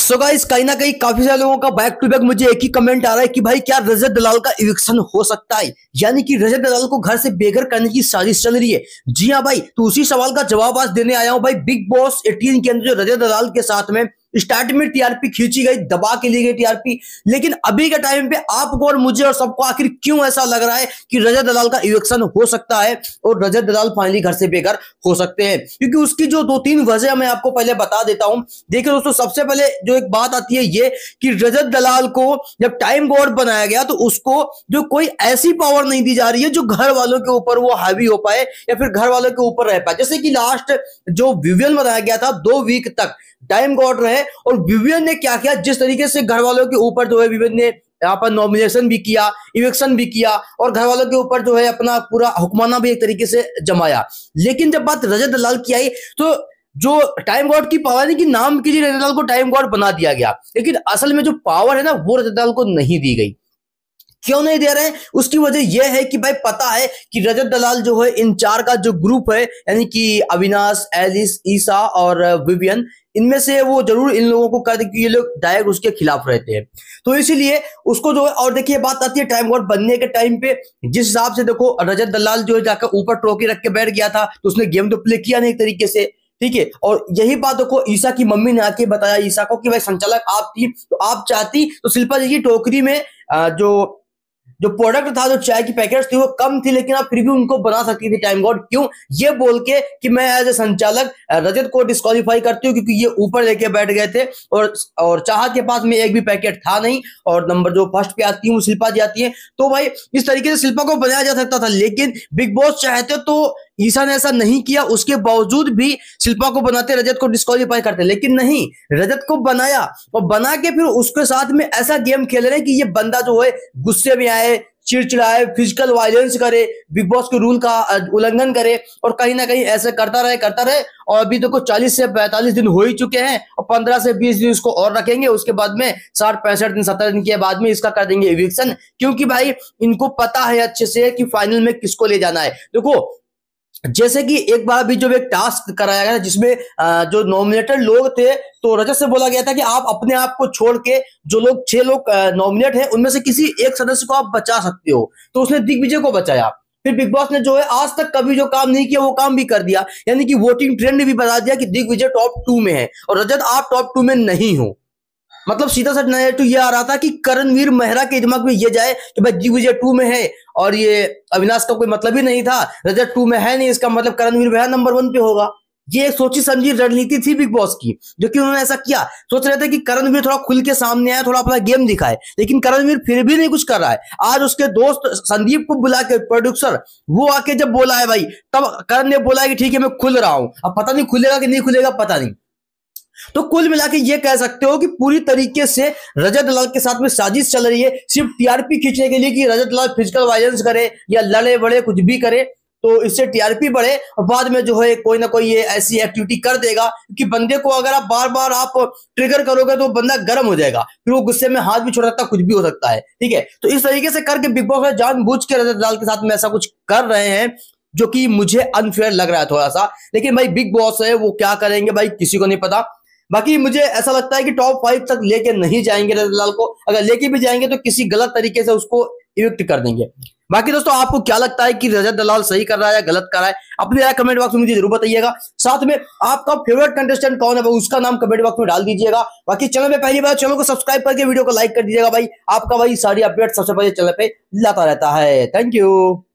so guys कहीं ना कहीं काफी सारे लोगों का बैक टू बैक मुझे एक ही कमेंट आ रहा है कि भाई क्या रजत दलाल का इविक्शन हो सकता है यानी कि रजत दलाल को घर से बेघर करने की साजिश चल रही है जी हाँ भाई तो उसी सवाल का जवाब आज देने आया हूं भाई बिग बॉस एटीन के अंदर जो रजत दलाल के साथ में स्टार्ट में टीआरपी खींची गई दबा के लिए गई टीआरपी लेकिन अभी के टाइम पे आपको और मुझे और सबको आखिर क्यों ऐसा लग रहा है कि रजत दलाल का इलेक्शन हो सकता है और रजत दलाल फाइनली घर से बेघर हो सकते हैं क्योंकि उसकी जो दो तीन वजह मैं आपको पहले बता देता हूं देखिए दोस्तों सबसे पहले जो एक बात आती है ये कि रजत दलाल को जब टाइम बोर्ड बनाया गया तो उसको जो कोई ऐसी पावर नहीं दी जा रही है जो घर वालों के ऊपर वो हावी हो पाए या फिर घर वालों के ऊपर रह पाए जैसे कि लास्ट जो विवियन बनाया गया था दो वीक तक टाइम गॉड रहे और विवियन ने क्या किया जिस तरीके से घर वालों के ऊपर जो है विवियन ने यहाँ पर नॉमिनेशन भी किया इलेक्शन भी किया और घर वालों के ऊपर जो है अपना पूरा हुक्माना भी एक तरीके से जमाया लेकिन जब बात रजत दलाल की आई तो जो टाइम गॉड की पावर है कि नाम के लिए रजत दलाल को टाइम गॉड बना दिया गया लेकिन असल में जो पावर है ना वो रजत दलाल को नहीं दी गई क्यों नहीं दे रहे हैं उसकी वजह यह है कि भाई पता है कि रजत दलाल जो है इन चार का जो ग्रुप है यानी कि अविनाश एलिस ईसा और विवियन इनमें से वो जरूर इन लोगों को कर ये लोग डायरेक्ट उसके खिलाफ रहते हैं तो इसीलिए उसको जो है और देखिए बात आती है टाइम और बनने के टाइम पे जिस हिसाब से देखो रजत दलाल जो है जाकर ऊपर ट्रॉफी रख के बैठ गया था तो उसने गेम तो प्ले किया नहीं एक तरीके से ठीक है और यही बात देखो ईसा की मम्मी ने आके बताया ईसा को कि भाई संचालक आप थी तो आप चाहती तो शिल्पा जी की टोकरी में जो जो प्रोडक्ट था जो चाय की पैकेट थी वो कम थी लेकिन आप फिर भी उनको बना सकती थी टाइम गॉड क्यों ये बोल के कि मैं एज ए संचालक uh, रजत को डिस्कालीफाई करती हूँ क्योंकि ये ऊपर लेके बैठ गए थे और और चाहत के पास में एक भी पैकेट था नहीं और नंबर जो फर्स्ट पे आती है वो शिल्पा जी आती है तो भाई इस तरीके से शिल्पा को बनाया जा सकता था लेकिन बिग बॉस चाहते तो ईशा ने ऐसा नहीं किया उसके बावजूद भी शिल्पा को बनाते रजत को डिस्कालीफाई करते लेकिन नहीं रजत को बनाया और बना के फिर उसके साथ में ऐसा गेम खेल रहे हैं कि ये बंदा जो है गुस्से में आए चिड़चिड़ाए फिजिकल वायलेंस करे बिग बॉस के रूल का उल्लंघन करे और कहीं ना कहीं ऐसे करता रहे करता रहे और अभी देखो तो चालीस से पैंतालीस दिन हो ही चुके हैं और पंद्रह से बीस दिन इसको और रखेंगे उसके बाद में साठ पैंसठ दिन सत्तर दिन के बाद में इसका कर देंगे इविक्शन क्योंकि भाई इनको पता है अच्छे से कि फाइनल में किसको ले जाना है देखो जैसे कि एक बार भी जब एक टास्क कराया गया जिसमें जो नॉमिनेटेड लोग थे तो रजत से बोला गया था कि आप अपने आप को छोड़ के जो लोग छह लोग नॉमिनेट हैं उनमें से किसी एक सदस्य को आप बचा सकते हो तो उसने दिग्विजय को बचाया फिर बिग बॉस ने जो है आज तक कभी जो काम नहीं किया वो काम भी कर दिया यानी कि वोटिंग ट्रेंड ने भी बता दिया कि दिग्विजय टॉप टू में है और रजत आप टॉप टू में नहीं हो मतलब सीधा सा नजर टू ये आ रहा था कि करणवीर मेहरा के दिमाग में ये जाए कि भाई जी विजय टू में है और ये अविनाश का कोई मतलब ही नहीं था रजत टू में है नहीं इसका मतलब करणवीर मेहरा नंबर वन पे होगा ये एक सोची समझी रणनीति थी बिग बॉस की जो कि उन्होंने ऐसा किया सोच रहे थे कि करणवीर थोड़ा खुल के सामने आया थोड़ा अपना गेम दिखाए लेकिन करणवीर फिर भी नहीं कुछ कर रहा है आज उसके दोस्त संदीप को बुला के प्रोड्यूसर वो आके जब बोला है भाई तब करण ने बोला है कि ठीक है मैं खुल रहा हूं अब पता नहीं खुलेगा कि नहीं खुलेगा पता नहीं तो कुल मिला के ये कह सकते हो कि पूरी तरीके से रजत लाल के साथ में साजिश चल रही है सिर्फ टीआरपी खींचने के लिए कि रजत लाल फिजिकल वायलेंस करे या लड़े बड़े कुछ भी करे तो इससे टीआरपी बढ़े और बाद में जो है कोई ना कोई ये ऐसी एक्टिविटी कर देगा कि बंदे को अगर आप बार बार आप ट्रिगर करोगे तो बंदा गर्म हो जाएगा फिर वो गुस्से में हाथ भी छोड़ सकता कुछ भी हो सकता है ठीक है तो इस तरीके से करके बिग बॉस में बुझ के रजत लाल के साथ में ऐसा कुछ कर रहे हैं जो कि मुझे अनफेयर लग रहा है थोड़ा सा लेकिन भाई बिग बॉस है वो क्या करेंगे भाई किसी को नहीं पता बाकी मुझे ऐसा लगता है कि टॉप फाइव तक लेके नहीं जाएंगे रतनलाल को अगर लेके भी जाएंगे तो किसी गलत तरीके से उसको इविक्ट कर देंगे बाकी दोस्तों आपको क्या लगता है कि रजत दलाल सही कर रहा है या गलत कर रहा है अपनी राय कमेंट बॉक्स में मुझे जरूर बताइएगा साथ में आपका फेवरेट कंटेस्टेंट कौन है उसका नाम कमेंट बॉक्स में डाल दीजिएगा बाकी चैनल में पहली बार चैनल को सब्सक्राइब करके वीडियो को लाइक कर दीजिएगा भाई आपका भाई सारी अपडेट सबसे पहले चैनल पे लाता रहता है थैंक यू